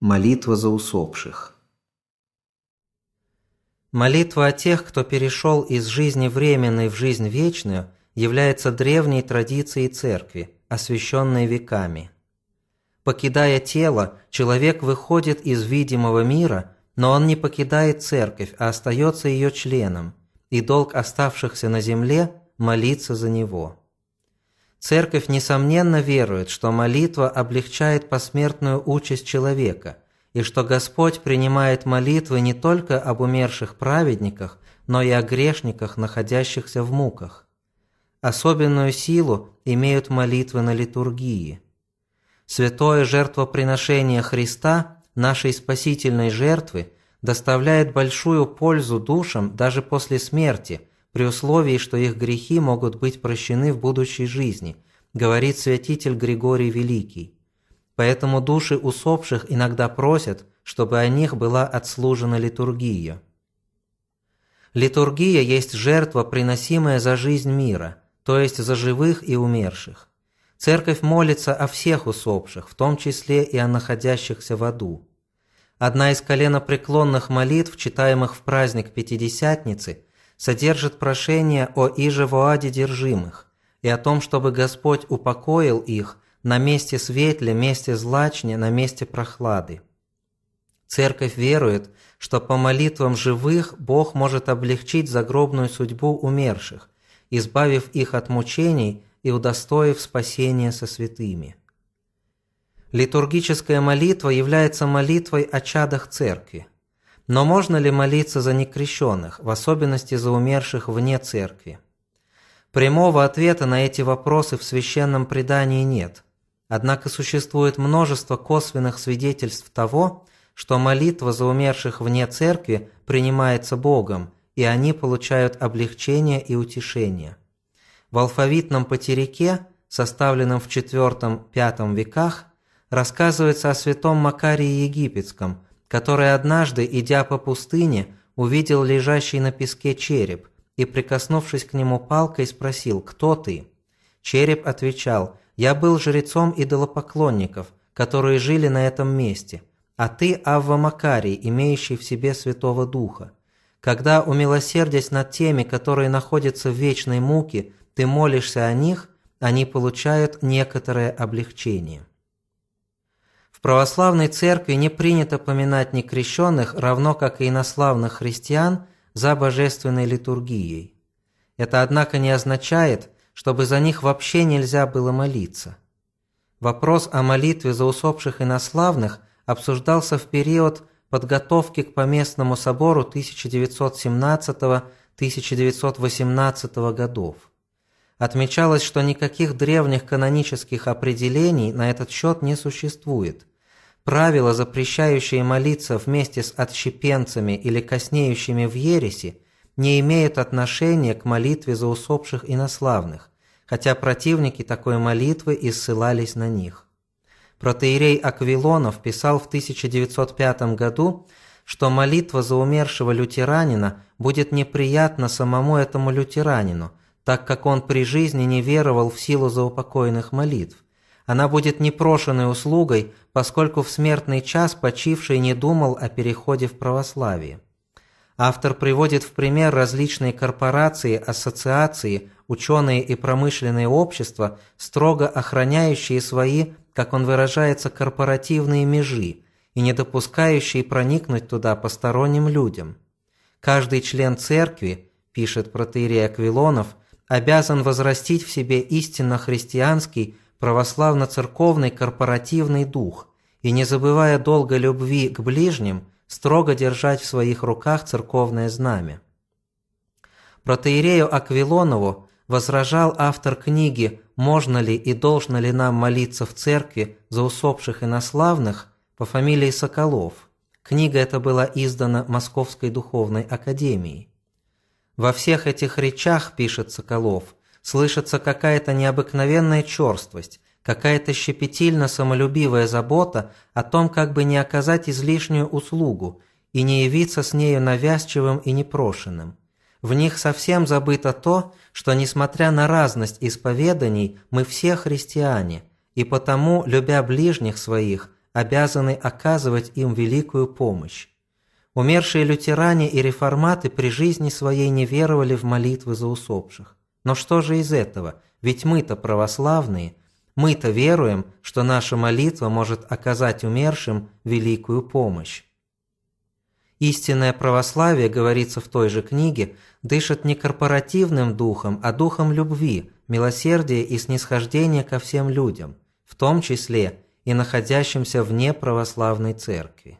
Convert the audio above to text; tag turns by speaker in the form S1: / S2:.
S1: Молитва за усопших. Молитва о тех, кто перешел из жизни временной в жизнь вечную, является древней традицией церкви, освященной веками. Покидая тело, человек выходит из видимого мира, но он не покидает церковь, а остается ее членом, и долг оставшихся на земле – молиться за него. Церковь, несомненно, верует, что молитва облегчает посмертную участь человека, и что Господь принимает молитвы не только об умерших праведниках, но и о грешниках, находящихся в муках. Особенную силу имеют молитвы на литургии. Святое жертвоприношение Христа, нашей спасительной жертвы, доставляет большую пользу душам даже после смерти – при условии, что их грехи могут быть прощены в будущей жизни, говорит святитель Григорий Великий. Поэтому души усопших иногда просят, чтобы о них была отслужена литургия. Литургия есть жертва, приносимая за жизнь мира, то есть за живых и умерших. Церковь молится о всех усопших, в том числе и о находящихся в аду. Одна из коленопреклонных молитв, читаемых в праздник Пятидесятницы, содержит прошение о Ижевоаде держимых и о том, чтобы Господь упокоил их на месте светле, месте злачне, на месте прохлады. Церковь верует, что по молитвам живых Бог может облегчить загробную судьбу умерших, избавив их от мучений и удостоив спасения со святыми. Литургическая молитва является молитвой о чадах Церкви – но можно ли молиться за некрещенных, в особенности за умерших вне церкви? Прямого ответа на эти вопросы в священном предании нет. Однако существует множество косвенных свидетельств того, что молитва за умерших вне церкви принимается Богом, и они получают облегчение и утешение. В алфавитном потерике, составленном в IV-V веках, рассказывается о святом Макарии Египетском – который однажды, идя по пустыне, увидел лежащий на песке череп и, прикоснувшись к нему палкой, спросил «Кто ты?». Череп отвечал «Я был жрецом идолопоклонников, которые жили на этом месте, а ты – Авва Макарий, имеющий в себе Святого Духа. Когда, умилосердясь над теми, которые находятся в вечной муке, ты молишься о них, они получают некоторое облегчение». В православной церкви не принято поминать некрещенных, равно как и инославных христиан, за божественной литургией. Это, однако, не означает, чтобы за них вообще нельзя было молиться. Вопрос о молитве за усопших инославных обсуждался в период подготовки к Поместному собору 1917-1918 годов. Отмечалось, что никаких древних канонических определений на этот счет не существует, Правила, запрещающие молиться вместе с отщепенцами или коснеющими в ереси, не имеют отношения к молитве за усопших инославных, хотя противники такой молитвы и ссылались на них. Протеерей Аквилонов писал в 1905 году, что молитва за умершего лютеранина будет неприятна самому этому лютеранину, так как он при жизни не веровал в силу заупокойных молитв, она будет непрошенной услугой, поскольку в смертный час почивший не думал о переходе в православие. Автор приводит в пример различные корпорации, ассоциации, ученые и промышленные общества, строго охраняющие свои, как он выражается, корпоративные межи и не допускающие проникнуть туда посторонним людям. Каждый член церкви, пишет протеерей Аквилонов, обязан возрастить в себе истинно христианский, православно-церковный корпоративный дух и, не забывая долга любви к ближним, строго держать в своих руках церковное знамя. Протеерею Аквилонову возражал автор книги «Можно ли и должно ли нам молиться в церкви за усопших инославных» по фамилии Соколов. Книга эта была издана Московской духовной академией. Во всех этих речах, пишет Соколов, слышится какая-то необыкновенная черствость, какая-то щепетильно-самолюбивая забота о том, как бы не оказать излишнюю услугу и не явиться с нею навязчивым и непрошенным. В них совсем забыто то, что, несмотря на разность исповеданий, мы все христиане, и потому, любя ближних своих, обязаны оказывать им великую помощь. Умершие лютеране и реформаты при жизни своей не веровали в молитвы за усопших. Но что же из этого? Ведь мы-то православные, мы-то веруем, что наша молитва может оказать умершим великую помощь. Истинное православие, говорится в той же книге, дышит не корпоративным духом, а духом любви, милосердия и снисхождения ко всем людям, в том числе и находящимся вне православной церкви.